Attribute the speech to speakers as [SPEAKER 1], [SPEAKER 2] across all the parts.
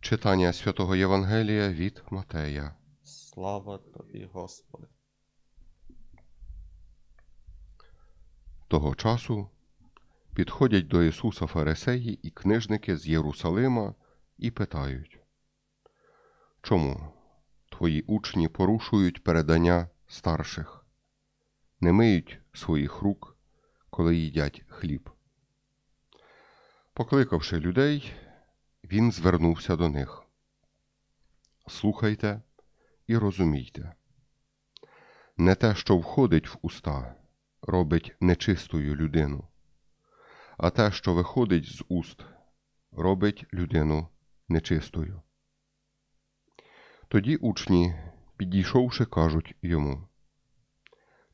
[SPEAKER 1] Читання святого Євангелія від Матея. Слава тобі, Господи. Того часу підходять до Ісуса Фарисеї і книжники з Єрусалима і питають, чому твої учні порушують передання старших, не миють своїх рук, коли їдять хліб? Покликавши людей, він звернувся до них. Слухайте і розумійте. Не те, що входить в уста, робить нечистою людину, а те, що виходить з уст, робить людину нечистою. Тоді учні, підійшовши, кажуть йому: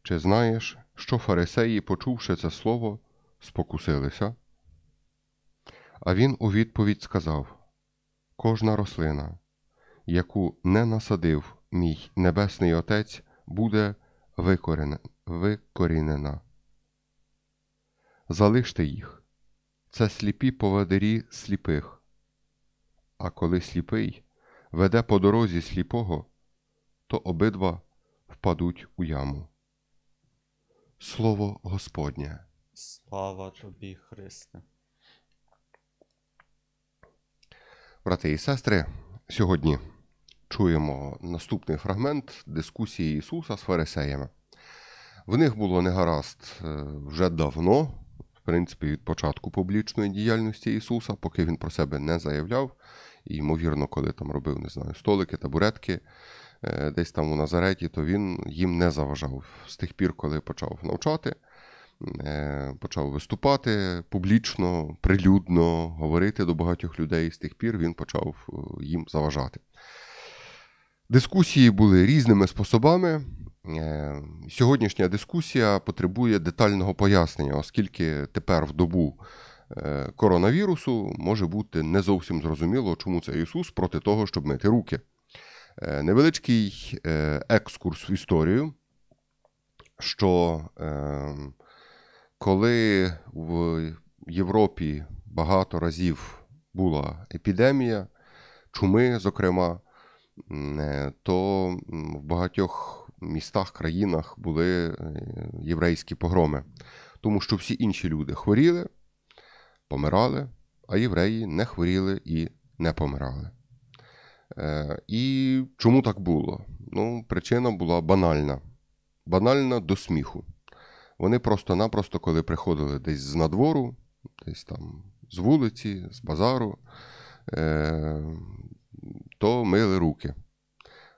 [SPEAKER 1] Чи знаєш, що фарисеї, почувши це слово, спокусилися? А він у відповідь сказав: Кожна рослина, яку не насадив мій Небесний Отець, буде викорінена. Залиште їх. Це сліпі поведері сліпих. А коли сліпий веде по дорозі сліпого, то обидва впадуть у яму. Слово Господнє. Слава тобі, Христе! Брати і сестри, сьогодні чуємо наступний фрагмент дискусії Ісуса з фарисеями. В них було негаразд е, вже давно, в принципі, від початку публічної діяльності Ісуса, поки він про себе не заявляв. І, ймовірно, коли там робив, не знаю, столики, табуретки е, десь там у Назареті, то він їм не заважав з тих пір, коли почав навчати. Е, почав виступати публічно, прилюдно, говорити до багатьох людей. З тих пір він почав е, їм заважати. Дискусії були різними способами. Е, сьогоднішня дискусія потребує детального пояснення, оскільки тепер в добу коронавірусу може бути не зовсім зрозуміло, чому це Ісус проти того, щоб мити руки. Невеличкий екскурс в історію, що ем, коли в Європі багато разів була епідемія, чуми, зокрема, е, то в багатьох містах, країнах були е, єврейські погроми, тому що всі інші люди хворіли, помирали, а євреї не хворіли і не помирали. Е, і чому так було? Ну, Причина була банальна, банальна до сміху. Вони просто-напросто, коли приходили десь з надвору, десь там з вулиці, з базару, е, то мили руки.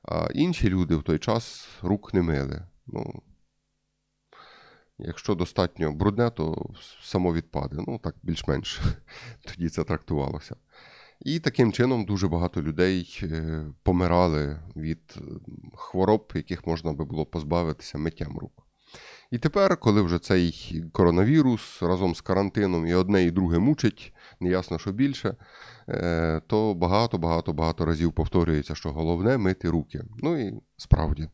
[SPEAKER 1] А інші люди в той час рук не мили. Ну, Якщо достатньо брудне, то само відпаде. Ну, так більш-менш тоді це трактувалося. І таким чином дуже багато людей е, помирали від хвороб, яких можна би було позбавитися миттям рук. І тепер, коли вже цей коронавірус разом з карантином і одне, і друге мучить, не ясно що більше, е, то багато-багато багато разів повторюється, що головне мити руки. Ну і справді.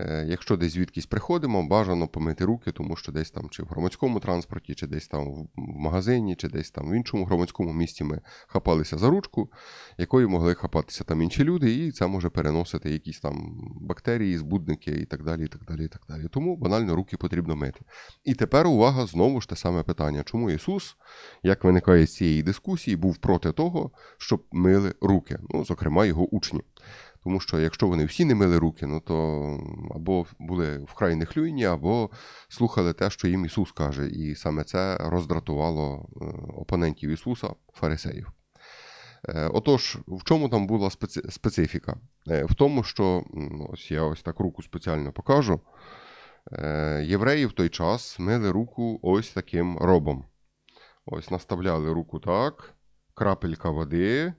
[SPEAKER 1] Е, якщо десь звідкись приходимо, бажано помити руки, тому що десь там чи в громадському транспорті, чи десь там в магазині, чи десь там в іншому громадському місці ми хапалися за ручку, якою могли хапатися там інші люди, і це може переносити якісь там бактерії, збудники і так далі. і так далі, і так далі. Тому банально руки потрібно мити. І тепер увага знову ж те саме питання, чому Ісус, як виникає з цієї дискусії, був проти того, щоб мили руки, ну, зокрема його учні. Тому що якщо вони всі не мили руки, ну то або були вкрай нехлюйні, або слухали те, що їм Ісус каже. І саме це роздратувало е, опонентів Ісуса, фарисеїв. Е, отож, в чому там була специ... специфіка? Е, в тому, що ось я ось так руку спеціально покажу. Євреї в той час мили руку ось таким робом. Ось наставляли руку так, крапелька води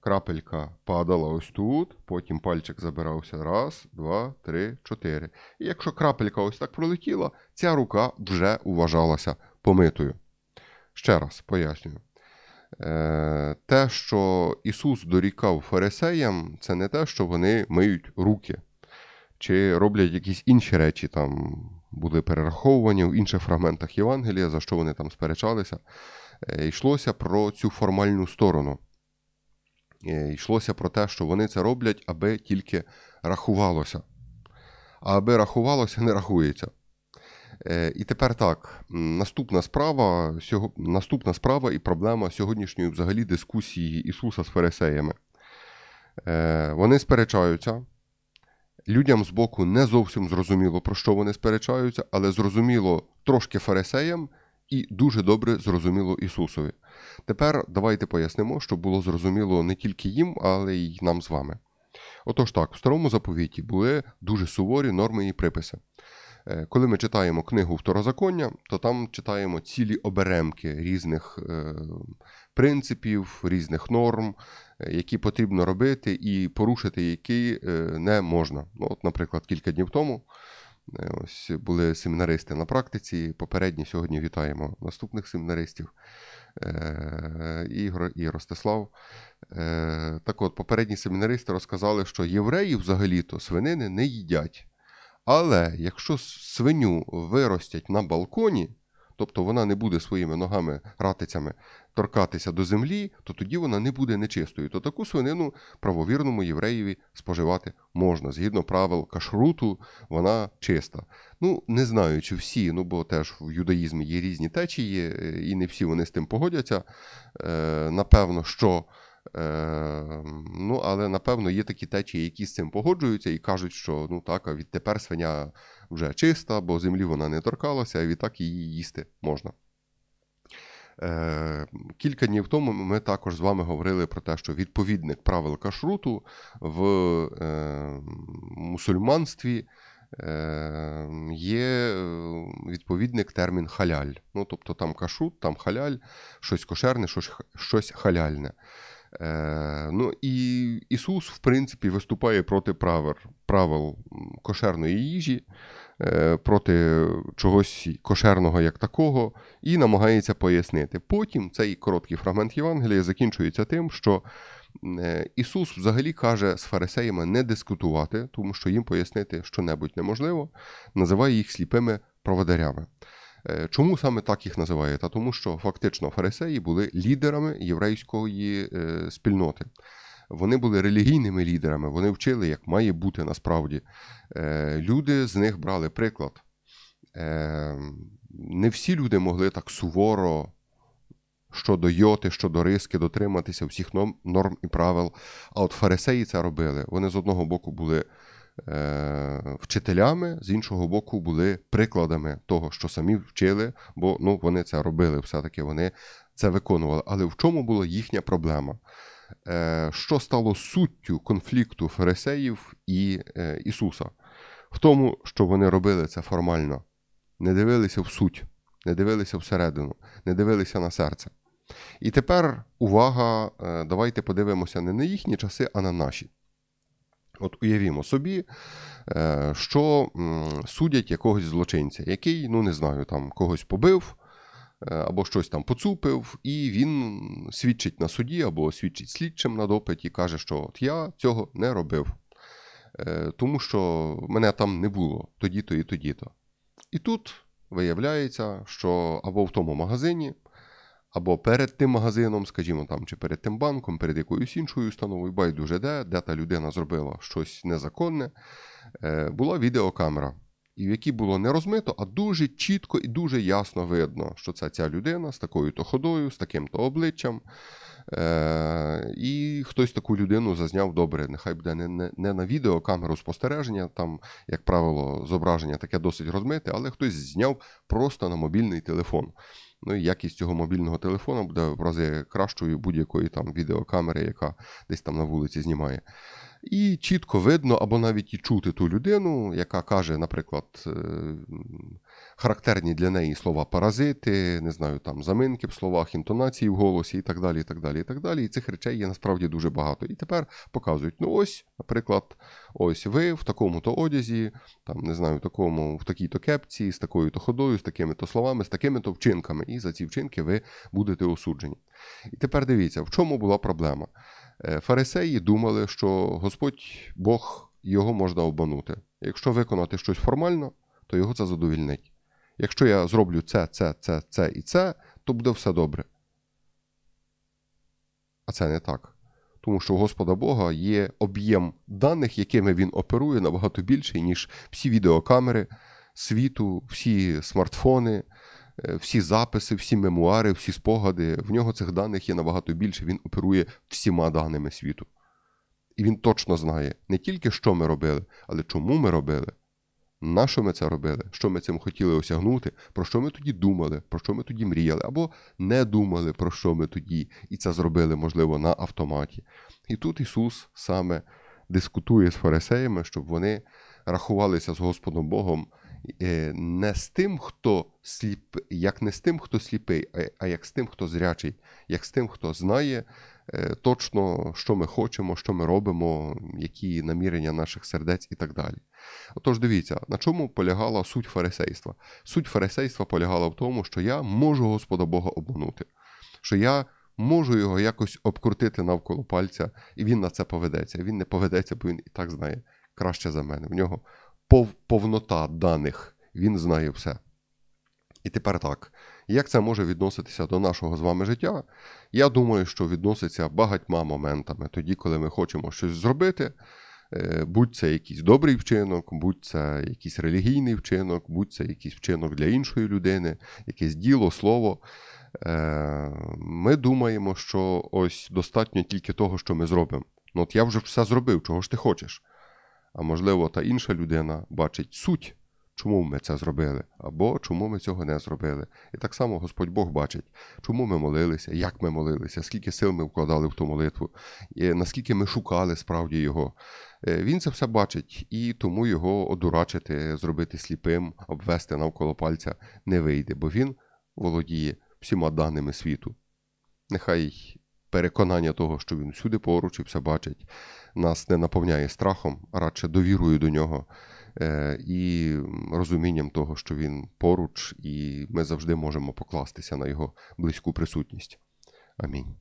[SPEAKER 1] крапелька падала ось тут, потім пальчик забирався. Раз, два, три, чотири. І якщо крапелька ось так пролетіла, ця рука вже вважалася помитою. Ще раз пояснюю. Е, те, що Ісус дорікав фарисеям, це не те, що вони миють руки, чи роблять якісь інші речі, там були перераховування в інших фрагментах Євангелія, за що вони там сперечалися. Е, йшлося про цю формальну сторону. Е, йшлося про те, що вони це роблять, аби тільки рахувалося. А аби рахувалося, не рахується. Е, і тепер так, наступна справа наступна справа і проблема сьогоднішньої взагалі дискусії Ісуса з Фарисеями. Е, вони сперечаються. Людям з боку не зовсім зрозуміло, про що вони сперечаються, але зрозуміло трошки фарисеям, і дуже добре зрозуміло Ісусові. Тепер давайте пояснимо, щоб було зрозуміло не тільки їм, але й нам з вами. Отож так, в старому заповіті були дуже суворі норми і приписи. Е, коли ми читаємо книгу Второзаконня, то там читаємо цілі оберемки різних е, принципів, різних норм, е, які потрібно робити, і порушити які не можна. Ну, от, наприклад, кілька днів тому Е, ось були семінаристи на практиці. Попередні сьогодні вітаємо наступних семінаристів е, Ігор і Ростислав. Е, так от, попередні семінаристи розказали, що євреї взагалі-то свинини не їдять. Але якщо свиню виростять на балконі, тобто вона не буде своїми ногами, ратицями торкатися до землі, то тоді вона не буде нечистою. То таку свинину правовірному євреєві споживати можна. Згідно правил кашруту, вона чиста. Ну, не знаю, чи всі, ну бо теж в юдаїзмі є різні течії, е, і не всі вони з тим погодяться. Е, Напевно, що. Е, ну, Але напевно є такі течії, які з цим погоджуються і кажуть, що ну так, а відтепер свиня вже чиста, бо землі вона не торкалася, а відтак її їсти можна. Е, кілька днів тому ми також з вами говорили про те, що відповідник правил кашруту в е, мусульманстві. Е, є відповідник термін халяль. Ну, Тобто там кашрут, там халяль, щось кошерне, щось щось халяльне. Ну, І Ісус, в принципі, виступає проти правил, правил кошерної їжі. Е, проти чогось кошерного як такого, і намагається пояснити. Потім цей короткий фрагмент Євангелія закінчується тим, що е, Ісус взагалі каже з фарисеями не дискутувати, тому що їм пояснити що-небудь неможливо, називає їх сліпими проводарями. Е, чому саме так їх називає? Та тому, що фактично фарисеї були лідерами єврейської спільноти. Вони були релігійними лідерами, вони вчили, як має бути насправді. Е, люди з них брали приклад. Е, не всі люди могли так суворо щодо йоти, щодо риски, дотриматися всіх норм і правил. А от фарисеї це робили. Вони з одного боку були. Е, вчителями, з іншого боку, були прикладами того, що самі вчили, бо ну, вони це робили, все-таки вони це виконували. Але в чому була їхня проблема? Е, що стало суттю конфлікту фарисеїв і е, Ісуса, в тому, що вони робили це формально, не дивилися в суть, не дивилися всередину, не дивилися на серце. І тепер увага, е, давайте подивимося не на їхні часи, а на наші. От уявімо собі, що судять якогось злочинця, який, ну не знаю, там когось побив, Е, або щось там поцупив, і він свідчить на суді або свідчить слідчим на допиті, каже, що от я цього не робив, е, тому що мене там не було тоді-то і тоді-то. І тут виявляється, що або в тому магазині, або перед тим магазином, скажімо там, чи перед тим банком, перед якоюсь іншою установою, байдуже де, де та людина зробила щось незаконне, е, була відеокамера і в якій було не розмито, а дуже чітко і дуже ясно видно, що це ця людина з такою-то ходою, з таким-то обличчям. Е, І хтось таку людину зазняв добре. Нехай буде не, не не, на відеокамеру спостереження, там, як правило, зображення таке досить розмите, але хтось зняв просто на мобільний телефон. Ну і якість цього мобільного телефону буде в рази кращою будь-якої там відеокамери, яка десь там на вулиці знімає і чітко видно або навіть і чути ту людину, яка каже, наприклад, е, характерні для неї слова паразити, не знаю, там заминки в словах, інтонації в голосі і так далі. І так далі, і так далі. І цих речей є насправді дуже багато. І тепер показують: ну ось, наприклад, ось ви в такому-то одязі, там не знаю, в такому, в такій-то кепці, з такою-то ходою, з такими-то словами, з такими-то вчинками. І за ці вчинки ви будете осуджені. І тепер дивіться, в чому була проблема. Е, фарисеї думали, що Господь Бог його можна обманути. Якщо виконати щось формально, то його це задовільнить. Якщо я зроблю це, це, це, це і це, то буде все добре. А це не так. Тому що у Господа Бога є об'єм даних, якими він оперує набагато більший, ніж всі відеокамери світу, всі смартфони. Е, всі записи, всі мемуари, всі спогади. В нього цих даних є набагато більше. Він оперує всіма даними світу. І він точно знає не тільки, що ми робили, але чому ми робили, на що ми це робили, що ми цим хотіли осягнути, про що ми тоді думали, про що ми тоді мріяли, або не думали, про що ми тоді, і це зробили, можливо, на автоматі. І тут Ісус саме дискутує з фарисеями, щоб вони рахувалися з Господом Богом Е, не з тим, хто сліп, як не з тим, хто сліпий, а як з тим, хто зрячий, як з тим, хто знає е, точно, що ми хочемо, що ми робимо, які намірення наших сердець і так далі. Отож, дивіться, на чому полягала суть фарисейства. Суть фарисейства полягала в тому, що я можу Господа Бога обманути, що я. Можу його якось обкрутити навколо пальця, і він на це поведеться. Він не поведеться, бо він і так знає краще за мене. В нього повнота даних, він знає все. І тепер так, як це може відноситися до нашого з вами життя? Я думаю, що відноситься багатьма моментами. Тоді, коли ми хочемо щось зробити, е, будь це якийсь добрий вчинок, будь це якийсь релігійний вчинок, будь це якийсь вчинок для іншої людини, якесь діло, слово. Е, ми думаємо, що ось достатньо тільки того, що ми зробимо. Ну, От я вже все зробив, чого ж ти хочеш. А можливо, та інша людина бачить суть, чому ми це зробили, або чому ми цього не зробили. І так само Господь Бог бачить, чому ми молилися, як ми молилися, скільки сил ми вкладали в ту молитву, і наскільки ми шукали справді його. Е, він це все бачить і тому його одурачити, зробити сліпим, обвести навколо пальця не вийде, бо він володіє всіма даними світу. Нехай переконання того, що він всюди поруч і все бачить, нас не наповняє страхом, а радше довірою до нього е, і розумінням того, що він поруч, і ми завжди можемо покластися на його близьку присутність. Амінь.